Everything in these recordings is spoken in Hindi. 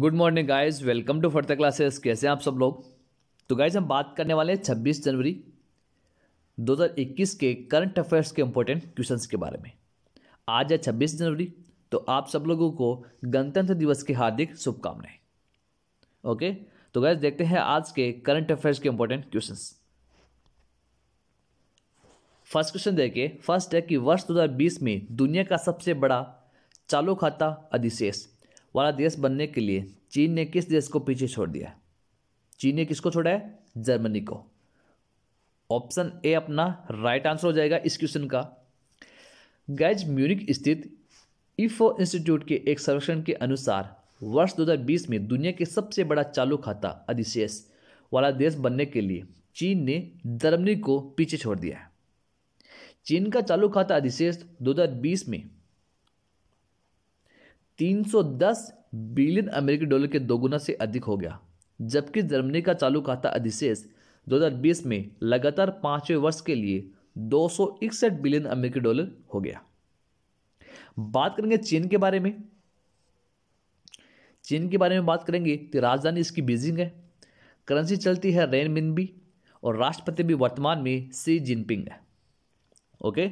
good morning guys welcome to Firth classes कैसे हैं आप सब लोग तो गाइस हम बात करने वाले हैं 26 जनवरी 2021 के करंट अफेयर्स के इम्पोर्टेंट क्वेश्चंस के बारे में आज है 26 जनवरी तो आप सब लोगों को गणतंत्र दिवस की हार्दिक शुभकामनाएं ओके तो गाइस देखते हैं आज के करंट अफेयर्स के इंपॉर्टेंट क्वेश्चन फर्स्ट क्वेश्चन देखिए फर्स्ट है कि वर्ष 2020 में दुनिया का सबसे बड़ा चालू खाता अधिशेष वाला देश बनने के लिए चीन ने किस देश को पीछे छोड़ दिया चीन ने किसको छोड़ा है जर्मनी को ऑप्शन ए अपना राइट आंसर हो जाएगा इस क्वेश्चन का गैज म्यूनिक स्थित इफो e इंस्टीट्यूट के एक सर्वेक्षण के अनुसार वर्ष 2020 में दुनिया के सबसे बड़ा चालू खाता अधिशेष वाला देश बनने के लिए चीन ने जर्मनी को पीछे छोड़ दिया है चीन का चालू खाता अधिशेष 2020 में 310 बिलियन अमेरिकी डॉलर के दोगुना से अधिक हो गया जबकि जर्मनी का चालू खाता अधिशेष 2020 में लगातार पांचवें वर्ष के लिए दो बिलियन अमेरिकी डॉलर हो गया बात करेंगे चीन के बारे में चीन के बारे में बात करेंगे तो राजधानी इसकी बीजिंग है करेंसी चलती है रेन मिन भी और राष्ट्रपति भी वर्तमान में सी जिनपिंग है ओके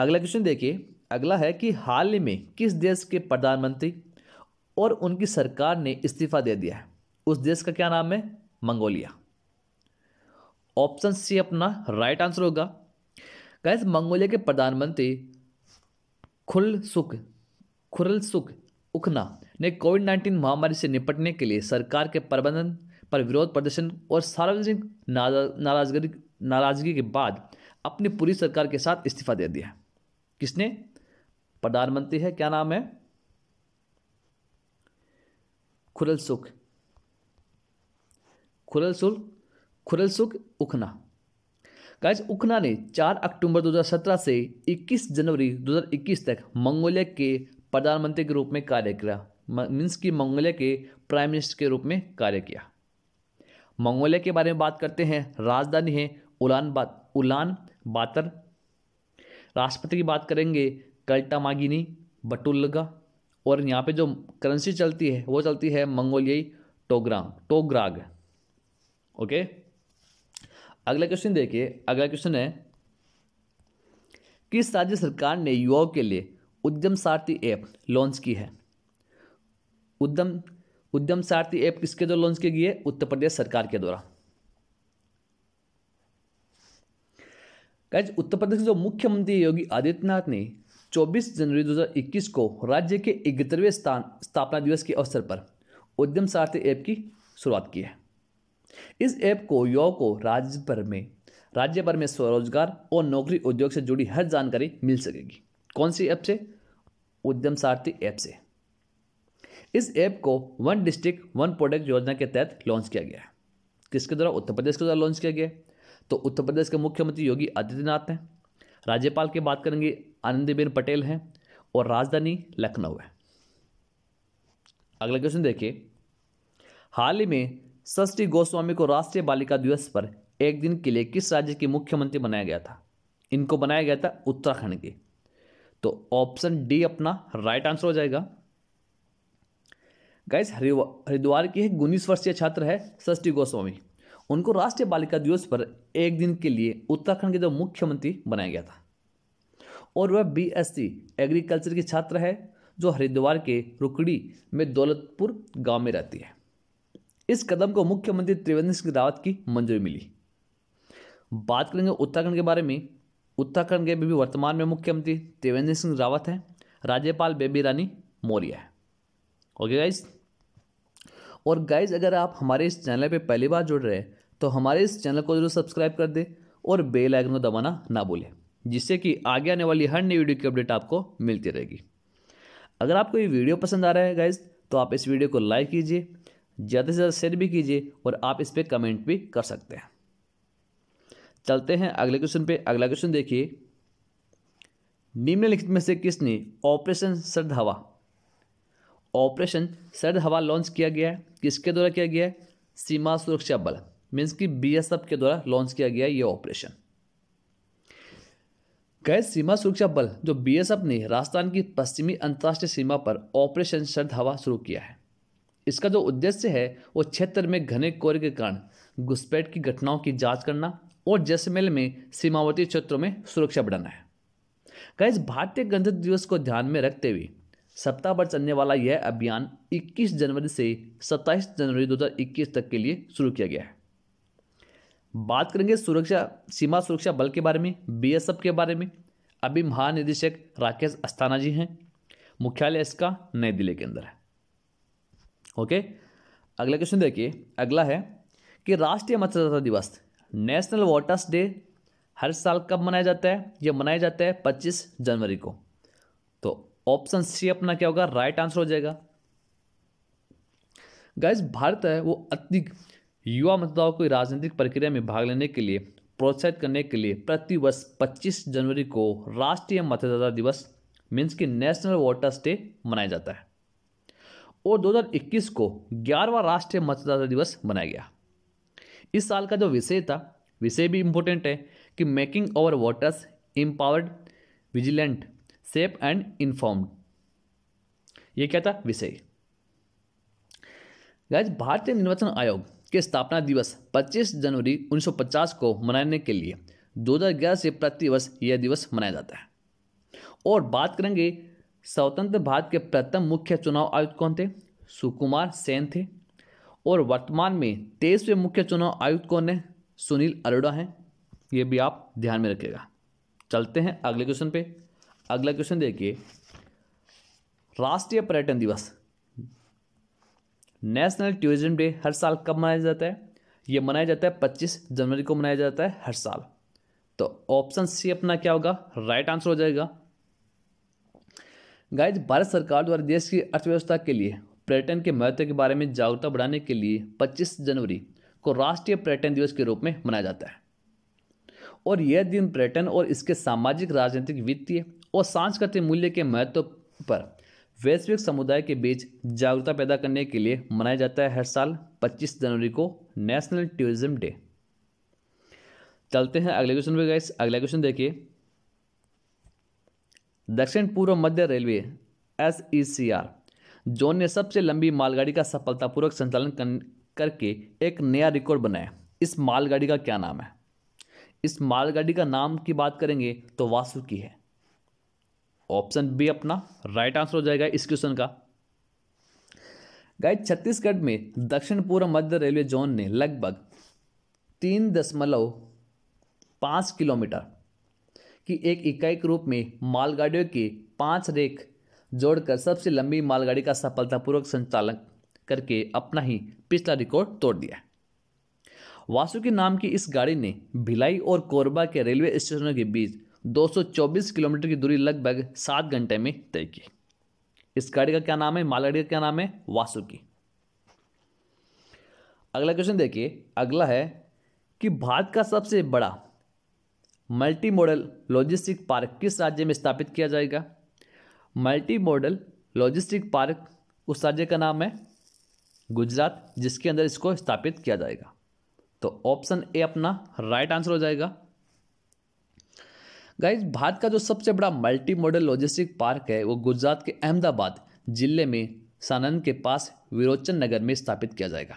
अगला क्वेश्चन देखिए अगला है कि हाल ही में किस देश के प्रधानमंत्री और उनकी सरकार ने इस्तीफा दे दिया है उस देश का क्या नाम है मंगोलिया ऑप्शन सी अपना राइट आंसर होगा कैसे मंगोलिया के प्रधानमंत्री खुरल सुख उखना ने कोविड नाइन्टीन महामारी से निपटने के लिए सरकार के प्रबंधन पर विरोध प्रदर्शन और सार्वजनिक नाराजगी नाराजगी के बाद अपनी पूरी सरकार के साथ इस्तीफा दे दिया किसने प्रधानमंत्री है क्या नाम है खुरल सुख खुरल सुख खुरल सुख उखना गाइस उखना ने 4 अक्टूबर 2017 से 21 जनवरी 2021 तक मंगोलिया के प्रधानमंत्री के रूप में कार्य किया मीन्स की मंगोलिया के प्राइम मिनिस्टर के रूप में कार्य किया मंगोलिया के बारे में बात करते हैं राजधानी है उलान बा उलान बातर राष्ट्रपति की बात करेंगे कल्टा मागिनी बटुल्गा और यहाँ पे जो करेंसी चलती है वो चलती है मंगोलियाई टोग्राम टोग्राग ओके अगला क्वेश्चन देखिए अगला क्वेश्चन है किस राज्य सरकार ने युवाओं के लिए उद्यम सारथी ऐप लॉन्च की है उद्यम उद्यम सारथी ऐप किसके द्वारा लॉन्च की गई है उत्तर प्रदेश सरकार के द्वारा उत्तर प्रदेश के जो मुख्यमंत्री योगी आदित्यनाथ ने 24 जनवरी 2021 को राज्य के इकहत्तरवें स्थान स्थापना दिवस के अवसर पर उद्यम सारथी ऐप की शुरुआत की है इस ऐप को युवाओं को राज्य भर में राज्य भर में स्वरोजगार और नौकरी उद्योग से जुड़ी हर जानकारी मिल सकेगी कौन सी ऐप से उद्यम सारथी ऐप से इस ऐप को वन डिस्ट्रिक्ट वन प्रोडक्ट योजना के तहत लॉन्च किया गया है किसके द्वारा उत्तर प्रदेश के द्वारा लॉन्च किया गया है तो उत्तर प्रदेश के मुख्यमंत्री योगी आदित्यनाथ हैं राज्यपाल की बात करेंगे आनंदीबेन पटेल हैं और राजधानी लखनऊ है अगला क्वेश्चन देखिए हाल ही में सृष्टि गोस्वामी को राष्ट्रीय बालिका दिवस पर एक दिन के लिए किस राज्य के मुख्यमंत्री बनाया गया था इनको बनाया गया था उत्तराखंड के तो ऑप्शन डी अपना राइट आंसर हो जाएगा गाइस हरिद्वार की एक उन्नीस वर्षीय छात्र है सष्टी गोस्वामी उनको राष्ट्रीय बालिका दिवस पर एक दिन के लिए उत्तराखंड के जो मुख्यमंत्री बनाया गया था और वह बीएससी एग्रीकल्चर की छात्र है जो हरिद्वार के रुकड़ी में दौलतपुर गांव में रहती है इस कदम को मुख्यमंत्री त्रिवेंद्र सिंह रावत की मंजूरी मिली बात करेंगे उत्तराखंड के बारे में उत्तराखंड के भी वर्तमान में मुख्यमंत्री त्रिवेंद्र सिंह रावत हैं राज्यपाल बेबी रानी मौर्य है ओके गाइज और गाइज अगर आप हमारे इस चैनल पर पहली बार जुड़ रहे हैं तो हमारे इस चैनल को जरूर सब्सक्राइब कर दें और बेल आइकन को दबाना ना भूलें जिससे कि आगे आने वाली हर नई वीडियो की अपडेट आपको मिलती रहेगी अगर आपको ये वीडियो पसंद आ रहा है गाइज तो आप इस वीडियो को लाइक कीजिए ज़्यादा से ज़्यादा शेयर भी कीजिए और आप इस पर कमेंट भी कर सकते हैं चलते हैं अगले क्वेश्चन पे अगला क्वेश्चन देखिए निम्नलिखित में से किसने ऑपरेशन सर्द हवा ऑपरेशन सर्द हवा लॉन्च किया गया है किसके द्वारा किया गया है सीमा सुरक्षा बल मीन्स कि बीएसएफ के द्वारा लॉन्च किया गया ये ऑपरेशन गैस सीमा सुरक्षा बल जो बीएसएफ ने राजस्थान की पश्चिमी अंतर्राष्ट्रीय सीमा पर ऑपरेशन सर्द हवा शुरू किया है इसका जो उद्देश्य है वो क्षेत्र में घने कोहरे के कारण घुसपैठ की घटनाओं की जांच करना और जैसमेल में सीमावर्ती क्षेत्रों में सुरक्षा बढ़ाना है गैस भारतीय गणतंत्र दिवस को ध्यान में रखते हुए सप्ताह भर चलने वाला यह अभियान 21 जनवरी से 27 जनवरी 2021 तक के लिए शुरू किया गया है बात करेंगे सुरक्षा सीमा सुरक्षा बल के बारे में बी के बारे में अभी महानिदेशक राकेश अस्थाना जी हैं मुख्यालय इसका नई दिल्ली के अंदर है ओके अगला क्वेश्चन देखिए अगला है कि राष्ट्रीय मतदाता दिवस नेशनल वोटर्स डे हर साल कब मनाया जाता है यह मनाया जाता है 25 जनवरी को तो ऑप्शन सी अपना क्या होगा राइट आंसर हो जाएगा गाइस भारत है वो अति युवा मतदाताओं को राजनीतिक प्रक्रिया में भाग लेने के लिए प्रोत्साहित करने के लिए प्रतिवर्ष 25 जनवरी को राष्ट्रीय मतदाता दिवस मीन्स कि नेशनल वोटर्स डे मनाया जाता है और 2021 को ग्यारहवा राष्ट्रीय मतदाता दिवस मनाया गया इस साल का जो विषय था विषय भी इम्पोर्टेंट है कि making our voters empowered vigilant safe and informed ये क्या था विषय भारतीय निर्वाचन आयोग के स्थापना दिवस 25 जनवरी 1950 को मनाने के लिए 2011 से प्रति वर्ष यह दिवस मनाया जाता है और बात करेंगे स्वतंत्र भारत के प्रथम मुख्य चुनाव आयुक्त कौन थे सुकुमार सेन थे और वर्तमान में तेईसवें मुख्य चुनाव आयुक्त कौन है सुनील अरोड़ा हैं ये भी आप ध्यान में रखिएगा चलते हैं अगले क्वेश्चन पे अगला क्वेश्चन देखिए राष्ट्रीय पर्यटन दिवस नेशनल टूरिज्म डे हर साल कब मनाया जाता है ये मनाया जाता है 25 जनवरी को मनाया जाता है हर साल तो ऑप्शन सी अपना क्या होगा राइट आंसर हो जाएगा गाइज भारत सरकार द्वारा देश की अर्थव्यवस्था के लिए पर्यटन के महत्व के बारे में जागरूकता बढ़ाने के लिए 25 जनवरी को राष्ट्रीय पर्यटन दिवस के रूप में मनाया जाता है और यह दिन पर्यटन और इसके सामाजिक राजनीतिक वित्तीय और सांस्कृतिक मूल्य के महत्व पर वैश्विक समुदाय के बीच जागरूकता पैदा करने के लिए मनाया जाता है हर साल 25 जनवरी को नेशनल टूरिज्म डे चलते हैं अगले क्वेश्चन पे गए अगला क्वेश्चन देखिए दक्षिण पूर्व मध्य railway S E C R zone ने सबसे लंबी मालगाड़ी का सफलतापूर्वक संचालन कर, करके एक नया रिकॉर्ड बनाया इस मालगाड़ी का क्या नाम है इस मालगाड़ी का नाम की बात करेंगे तो वासुकी है ऑप्शन बी अपना राइट आंसर हो जाएगा इस क्वेश्चन का गाइस छत्तीसगढ़ में दक्षिण पूर्व मध्य रेलवे जोन ने लगभग तीन दशमलव पाँच किलोमीटर की एक इकाई के रूप में मालगाड़ियों के पांच रेख जोड़कर सबसे लंबी मालगाड़ी का सफलतापूर्वक संचालन करके अपना ही पिछला रिकॉर्ड तोड़ दिया वासु के नाम की इस गाड़ी ने भिलाई और कोरबा के रेलवे स्टेशनों के बीच 224 किलोमीटर की दूरी लगभग सात घंटे में तय की इस गाड़ी का क्या नाम है मालगाड़ी का क्या नाम है वासुकी अगला क्वेश्चन देखिए अगला है कि भारत का सबसे बड़ा मल्टी मॉडल लॉजिस्टिक पार्क किस राज्य में स्थापित किया जाएगा मल्टी मॉडल लॉजिस्टिक पार्क उस राज्य का नाम है गुजरात जिसके अंदर इसको स्थापित किया जाएगा तो ऑप्शन ए अपना राइट आंसर हो जाएगा गाइज भारत का जो सबसे बड़ा मल्टी मॉडल लॉजिस्टिक पार्क है वो गुजरात के अहमदाबाद जिले में सानंद के पास विरोचन नगर में स्थापित किया जाएगा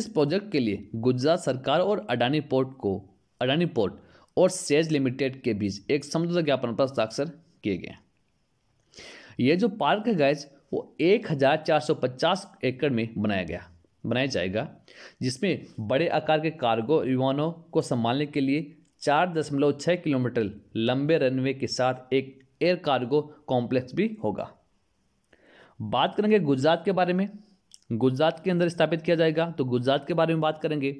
इस प्रोजेक्ट के लिए गुजरात सरकार और अडानी पोर्ट को अडानी पोर्ट और सेज लिमिटेड के बीच एक समझौता ज्ञापन पर हस्ताक्षर किए गए ये जो पार्क है गैज वो 1450 एकड़ में बनाया गया बनाया जाएगा जिसमें बड़े आकार के कार्गो विमानों को संभालने के लिए चार दशमलव छः किलोमीटर लंबे रनवे के साथ एक एयर कार्गो कॉम्प्लेक्स भी होगा बात करेंगे गुजरात के बारे में गुजरात के अंदर स्थापित किया जाएगा तो गुजरात के बारे में बात करेंगे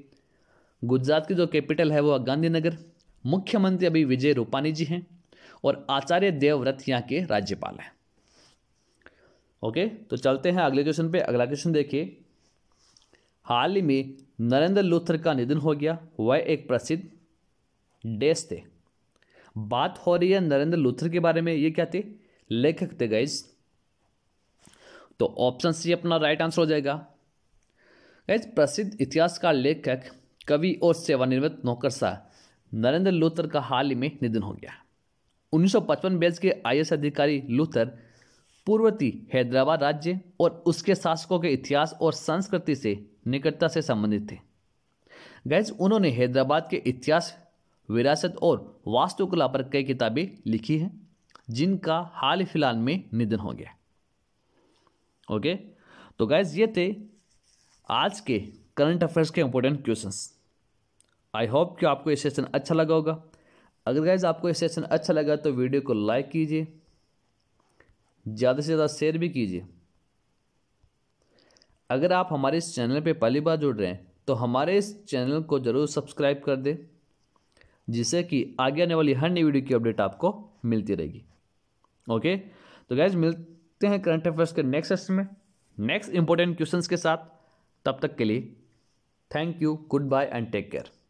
गुजरात की जो कैपिटल है वो गांधीनगर मुख्यमंत्री अभी विजय रूपानी जी हैं और आचार्य देवव्रत यहाँ के राज्यपाल हैं ओके तो चलते हैं अगले क्वेश्चन पे अगला क्वेश्चन देखिए हाल ही में नरेंद्र लूथर का निधन हो गया वह एक प्रसिद्ध डेस थे बात हो रही है नरेंद्र लूथर के बारे में ये क्या थे लेखक थे गाइज तो ऑप्शन सी अपना राइट आंसर हो जाएगा गाइज प्रसिद्ध इतिहासकार लेखक कवि और सेवानिवृत्त सा नरेंद्र लूथर का हाल ही में निधन हो गया 1955 बैच के आई अधिकारी लूथर पूर्वती हैदराबाद राज्य और उसके शासकों के इतिहास और संस्कृति से निकटता से संबंधित थे गैज उन्होंने हैदराबाद के इतिहास विरासत और वास्तुकला पर कई किताबें लिखी हैं जिनका हाल फिलहाल में निधन हो गया ओके तो गाइज़ ये थे आज के करंट अफेयर्स के इंपॉर्टेंट क्वेश्चंस आई होप कि आपको ये सेशन अच्छा लगा होगा अगर गाइज आपको ये सेशन अच्छा लगा तो वीडियो को लाइक कीजिए ज़्यादा से ज़्यादा शेयर भी कीजिए अगर आप हमारे इस चैनल पे पहली बार जुड़ रहे हैं तो हमारे इस चैनल को ज़रूर सब्सक्राइब कर दें जिससे कि आगे आने वाली हर नई वीडियो की अपडेट आपको मिलती रहेगी ओके तो गैज मिलते हैं करंट अफेयर्स के नेक्स्ट सेशन में नेक्स्ट इंपॉर्टेंट क्वेश्चंस के साथ तब तक के लिए thank you good bye and take care